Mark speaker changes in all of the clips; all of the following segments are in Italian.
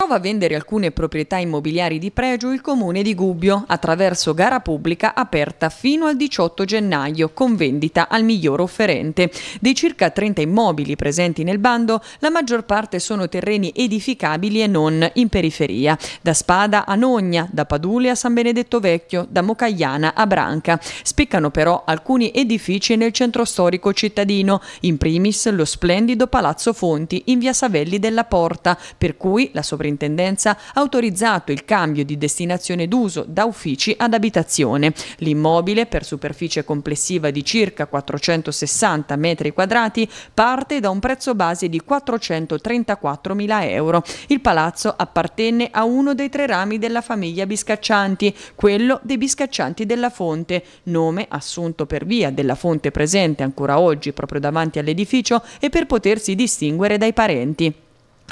Speaker 1: Prova a vendere alcune proprietà immobiliari di pregio il comune di Gubbio attraverso gara pubblica aperta fino al 18 gennaio con vendita al miglior offerente. Dei circa 30 immobili presenti nel bando, la maggior parte sono terreni edificabili e non in periferia, da Spada a Nogna, da Padule a San Benedetto Vecchio, da Mocagliana a Branca. Spiccano però alcuni edifici nel centro storico cittadino, in primis lo splendido Palazzo Fonti in via Savelli della Porta, per cui la sovrintendenza soprintendenza autorizzato il cambio di destinazione d'uso da uffici ad abitazione. L'immobile, per superficie complessiva di circa 460 metri quadrati, parte da un prezzo base di 434 mila euro. Il palazzo appartenne a uno dei tre rami della famiglia Biscaccianti, quello dei Biscaccianti della Fonte, nome assunto per via della fonte presente ancora oggi proprio davanti all'edificio e per potersi distinguere dai parenti.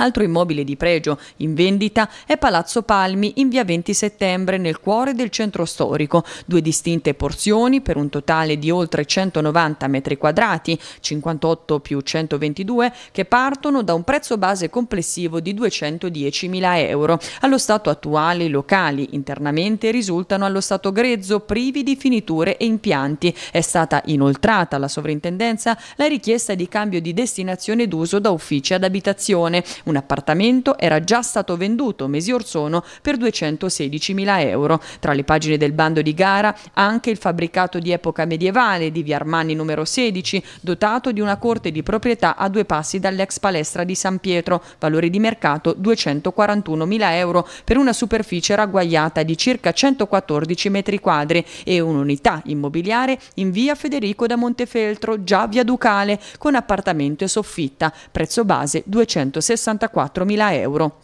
Speaker 1: Altro immobile di pregio in vendita è Palazzo Palmi in via 20 settembre nel cuore del centro storico, due distinte porzioni per un totale di oltre 190 metri quadrati, 58 più 122, che partono da un prezzo base complessivo di 210.000 euro. Allo stato attuale i locali internamente risultano allo stato grezzo privi di finiture e impianti. È stata inoltrata alla sovrintendenza la richiesta di cambio di destinazione d'uso da uffici ad abitazione, un appartamento era già stato venduto mesi or sono per 216.000 euro. Tra le pagine del bando di gara anche il fabbricato di epoca medievale di via Armani numero 16, dotato di una corte di proprietà a due passi dall'ex palestra di San Pietro, valore di mercato 241.000 euro per una superficie ragguagliata di circa 114 metri quadri e un'unità immobiliare in via Federico da Montefeltro, già via Ducale, con appartamento e soffitta, prezzo base 260 64.000 euro.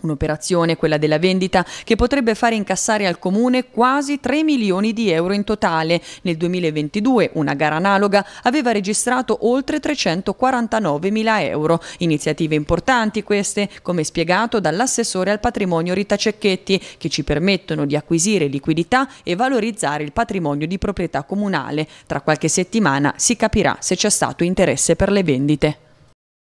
Speaker 1: Un'operazione, quella della vendita, che potrebbe fare incassare al comune quasi 3 milioni di euro in totale. Nel 2022 una gara analoga aveva registrato oltre 349 mila euro. Iniziative importanti queste, come spiegato dall'assessore al patrimonio Rita Cecchetti, che ci permettono di acquisire liquidità e valorizzare il patrimonio di proprietà comunale. Tra qualche settimana si capirà se c'è stato interesse per le vendite.